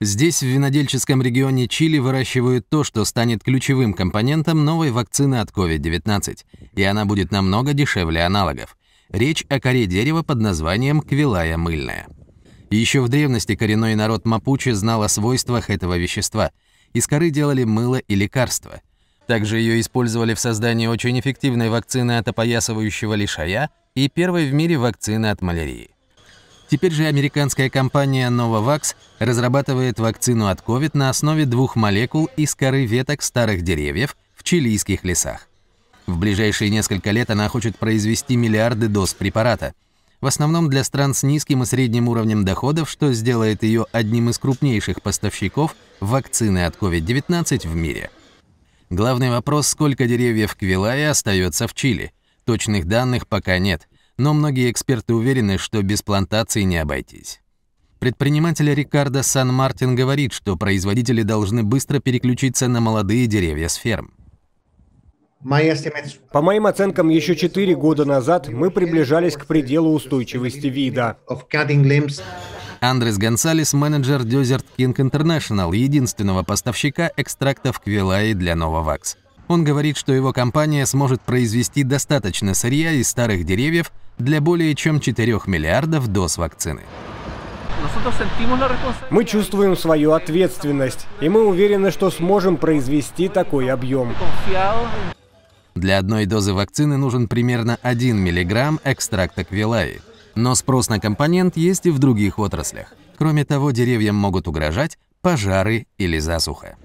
Здесь, в винодельческом регионе Чили, выращивают то, что станет ключевым компонентом новой вакцины от COVID-19, и она будет намного дешевле аналогов. Речь о коре дерева под названием квилая мыльная. Еще в древности коренной народ Мапучи знал о свойствах этого вещества. Из коры делали мыло и лекарства. Также ее использовали в создании очень эффективной вакцины от опоясывающего лишая и первой в мире вакцины от малярии. Теперь же американская компания Novavax разрабатывает вакцину от COVID на основе двух молекул из коры веток старых деревьев в чилийских лесах. В ближайшие несколько лет она хочет произвести миллиарды доз препарата, в основном для стран с низким и средним уровнем доходов, что сделает ее одним из крупнейших поставщиков вакцины от COVID-19 в мире. Главный вопрос, сколько деревьев Квилая остается в Чили. Точных данных пока нет – но многие эксперты уверены, что без плантации не обойтись. Предприниматель Рикардо Сан-Мартин говорит, что производители должны быстро переключиться на молодые деревья с ферм. По моим оценкам, еще 4 года назад мы приближались к пределу устойчивости вида. Андрес Гонсалес, менеджер Desert King International, единственного поставщика экстрактов квилаи для Новавакс. Он говорит, что его компания сможет произвести достаточно сырья из старых деревьев, для более чем 4 миллиардов доз вакцины. Мы чувствуем свою ответственность, и мы уверены, что сможем произвести такой объем. Для одной дозы вакцины нужен примерно 1 миллиграмм экстракта квилаи. Но спрос на компонент есть и в других отраслях. Кроме того, деревьям могут угрожать пожары или засуха.